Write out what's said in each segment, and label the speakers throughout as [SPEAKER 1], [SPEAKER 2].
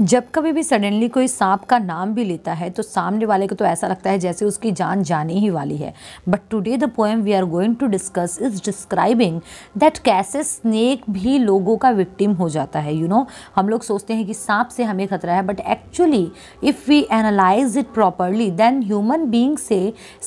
[SPEAKER 1] जब कभी भी सडनली कोई सांप का नाम भी लेता है तो सामने वाले को तो ऐसा लगता है जैसे उसकी जान जाने ही वाली है but today the poem we are going to discuss is describing that कैसे स्नेक भी लोगों का विक्टिम हो जाता है यू you नो know, हम लोग सोचते हैं कि सांप से हमें खतरा है but actually if we analyze it properly then human being से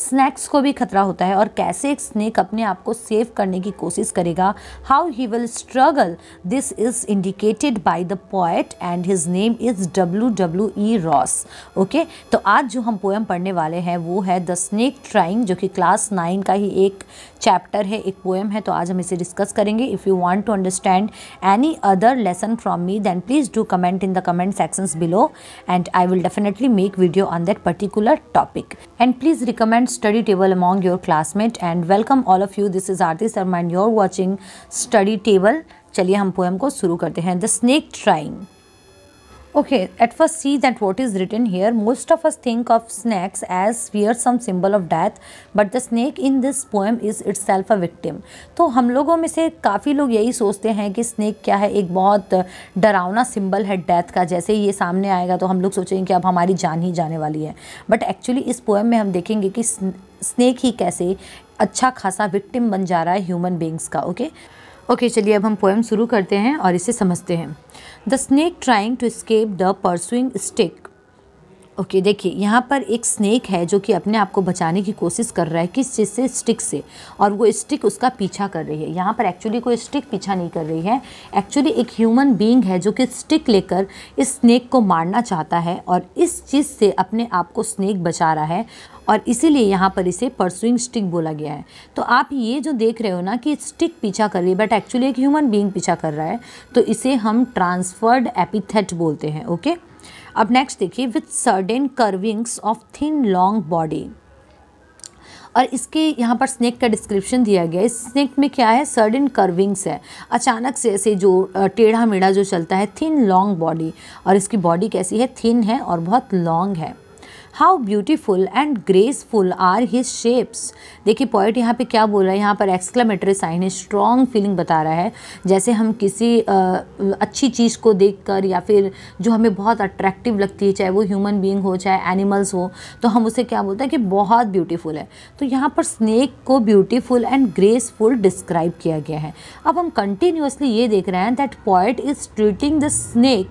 [SPEAKER 1] स्नैक्स को भी खतरा होता है और कैसे एक स्नेक अपने आप को सेव करने की कोशिश करेगा how he will struggle this is indicated by the poet and his name is W W E Ross okay तो आज जो हम पोएम पढ़ने वाले हैं वो है द स्नेक ट्राइंग जो कि क्लास नाइन का ही एक चैप्टर है एक पोएम है तो आज हम इसे डिस्कस करेंगे if you want to understand any other lesson from me then please do comment in the comment sections below and I will definitely make video on that particular topic and please recommend Study Table among your classmate and welcome all of you this is Aarti Sharma and you're watching Study Table चलिए हम poem को शुरू करते हैं the snake trying Okay, at first see that what is written here. Most of us think of snakes as symbol symbol of death, but the snake in this poem is itself a victim. तो हम लोगों में से काफ़ी लोग यही सोचते हैं कि स्नैक क्या है एक बहुत डरावना सिंबल है डेथ का जैसे ये सामने आएगा तो हम लोग सोचेंगे कि अब हमारी जान ही जाने वाली है बट एक्चुअली इस पोएम में हम देखेंगे कि स्नैक ही कैसे अच्छा खासा विक्टिम बन जा रहा है ह्यूमन बींग्स का ओके okay? ओके चलिए अब हम पोएम शुरू करते हैं और इसे समझते हैं the snake trying to escape the pursuing stick okay okay, देखिए यहाँ पर एक स्नेक है जो कि अपने आप को बचाने की कोशिश कर रहा है किस चीज़ से स्टिक से और वो स्टिक उसका पीछा कर रही है यहाँ पर एक्चुअली कोई स्टिक पीछा नहीं कर रही है एक्चुअली एक ह्यूमन बीइंग है जो कि स्टिक लेकर इस स्नेक को मारना चाहता है और इस चीज़ से अपने आप को स्नेक बचा रहा है और इसीलिए यहाँ पर इसे परसुइंग स्टिक बोला गया है तो आप ये जो देख रहे हो ना कि स्टिक पीछा कर रही है बट एक्चुअली एक ह्यूमन बींग पीछा कर रहा है तो इसे हम ट्रांसफर्ड एपिथेट बोलते हैं ओके okay? अब नेक्स्ट देखिए with sudden curvings of thin long body और इसके यहाँ पर स्नेक का डिस्क्रिप्शन दिया गया है इस स्नेक में क्या है सर्डन कर्विंग्स है अचानक से ऐसे जो टेढ़ा मेढ़ा जो चलता है थिन लॉन्ग बॉडी और इसकी बॉडी कैसी है थिन है और बहुत लॉन्ग है how beautiful and graceful are his shapes देखिए पॉइंट यहाँ पे क्या बोल रहा है यहाँ पर एक्सक्लामेटरी साइन है स्ट्रॉन्ग फीलिंग बता रहा है जैसे हम किसी आ, अच्छी चीज़ को देखकर या फिर जो हमें बहुत अट्रैक्टिव लगती है चाहे वो ह्यूमन बींग हो चाहे एनिमल्स हो तो हम उसे क्या बोलते हैं कि बहुत ब्यूटीफुल है तो यहाँ पर स्नेक को ब्यूटीफुल एंड ग्रेसफुल डिस्क्राइब किया गया है अब हम कंटिन्यूसली ये देख रहे हैं that point is treating the snake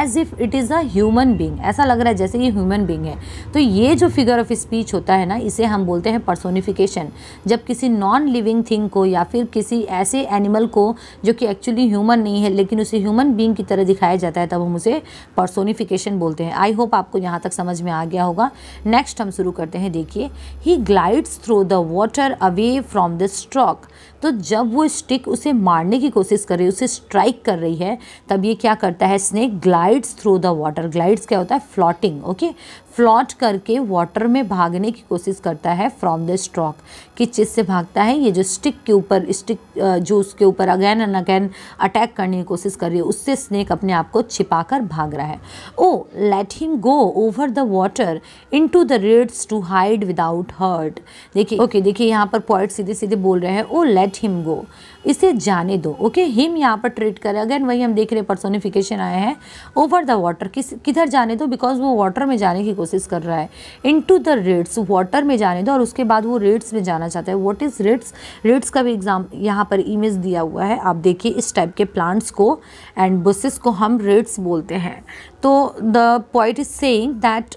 [SPEAKER 1] as if it is a human being ऐसा लग रहा है जैसे ये ह्यूमन बींग है तो ये जो फिगर ऑफ स्पीच होता है ना इसे हम बोलते हैं पर्सोनिफिकेशन जब किसी नॉन लिविंग थिंग को या फिर किसी ऐसे एनिमल को जो कि एक्चुअली ह्यूमन नहीं है लेकिन उसे ह्यूमन बींग की तरह दिखाया जाता है तब हम उसे पर्सोनिफिकेशन बोलते हैं आई होप आपको यहाँ तक समझ में आ गया होगा नेक्स्ट हम शुरू करते हैं देखिए he glides through the water away from the stroke तो जब वो स्टिक उसे मारने की कोशिश कर रही है उसे स्ट्राइक कर रही है तब ये क्या करता है snake glides through the water glides क्या होता है फ्लॉटिंग ओके फ्लॉट करके वाटर में भागने की कोशिश करता है फ्रॉम द स्ट्रॉक किस चीज़ से भागता है ये जो स्टिक के ऊपर स्टिक जो उसके ऊपर अगैन एंड अगैन अटैक करने की कोशिश कर रही है उससे स्नेक अपने आप को छिपा कर भाग रहा है O let him go over the water into the reeds to hide without hurt देखिए ओके देखिए यहाँ पर पॉइंट सीधे सीधे बोल रहे हैं ओ लेट हिम गो इसे जाने दो ओके हिम यहाँ पर ट्रीट करें अगेन वही हम देख रहे हैं पर्सोनिफिकेशन आए हैं ओवर द वाटर किस किधर जाने दो बिकॉज वो वाटर में जाने की कोशिश कोशिश कर रहा है into the reeds water में जाने दो और उसके बाद वो रेट्स में जाना चाहता है वॉट इज़ रेट्स रेट्स का भी एग्जाम यहाँ पर इमेज दिया हुआ है आप देखिए इस टाइप के प्लांट्स को एंड बसेस को हम रेट्स बोलते हैं तो the poet is saying that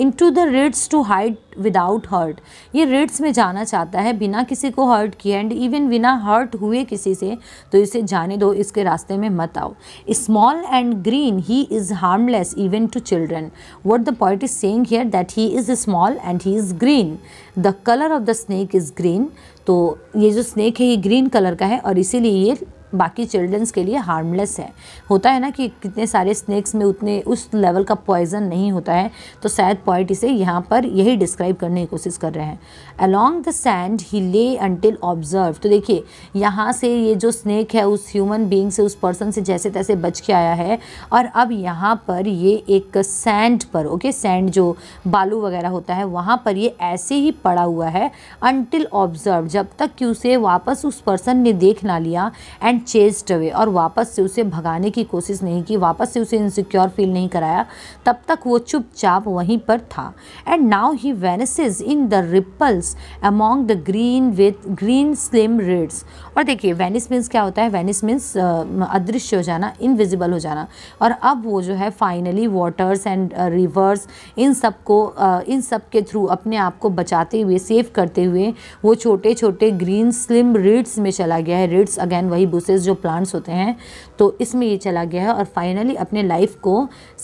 [SPEAKER 1] into the reeds to hide without hurt ये रिड्स में जाना चाहता है बिना किसी को हर्ट किए एंड इवन बिना हर्ट हुए किसी से तो इसे जाने दो इसके रास्ते में मत आओ small and green he is harmless even to children what the point is saying here that he is small and he is green the colour of the snake is green तो ये जो स्नैक है ये green colour का है और इसीलिए ये बाकी चिल्ड्रंस के लिए हार्मलेस है होता है ना कि कितने सारे स्नैक्स में उतने उस लेवल का पॉइजन नहीं होता है तो शायद पॉइट इसे यहाँ पर यही डिस्क्राइब करने की कोशिश कर रहे हैं अलॉन्ग द सैंड ही ले अनटिल ऑब्जर्व तो देखिए यहाँ से ये जो स्नैक है उस ह्यूमन बींग से उस पर्सन से जैसे तैसे बच के आया है और अब यहाँ पर ये एक सैंड पर ओके सैंड जो बालू वगैरह होता है वहाँ पर ये ऐसे ही पड़ा हुआ है अनटिल ऑब्जर्व जब तक कि उसे वापस उस पर्सन ने देख ना लिया एंड एंड चेस्ड अवे और वापस से उसे भगाने की कोशिश नहीं की वापस से उसे इनसिक्योर फील नहीं कराया तब तक वो चुपचाप वहीं पर था and now he vanishes in the ripples among the green with green slim reeds और देखिए वेनिस मीन्स क्या होता है वेनिस मीन्स अदृश्य हो जाना इनविजिबल हो जाना और अब वो जो है फाइनली वाटर्स एंड रिवर्स इन सब को uh, इन सब के थ्रू अपने आप को बचाते हुए सेव करते हुए वो छोटे छोटे ग्रीन स्लिम रेड्स में चला गया है रेड्स अगेन वही बुस सोर्सेज जो प्लांट्स होते हैं तो इसमें ये चला गया है और फाइनली अपने लाइफ को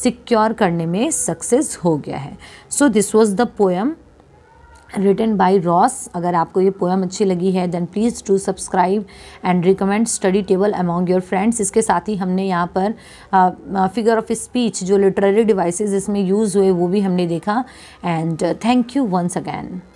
[SPEAKER 1] सिक्योर करने में सक्सेस हो गया है so this was the poem written by Ross अगर आपको ये पोएम अच्छी लगी है then please to subscribe and recommend Study Table among your friends इसके साथ ही हमने यहाँ पर फिगर ऑफ स्पीच जो लिटरेरी डिवाइसेस इसमें यूज़ हुए वो भी हमने देखा and thank you once again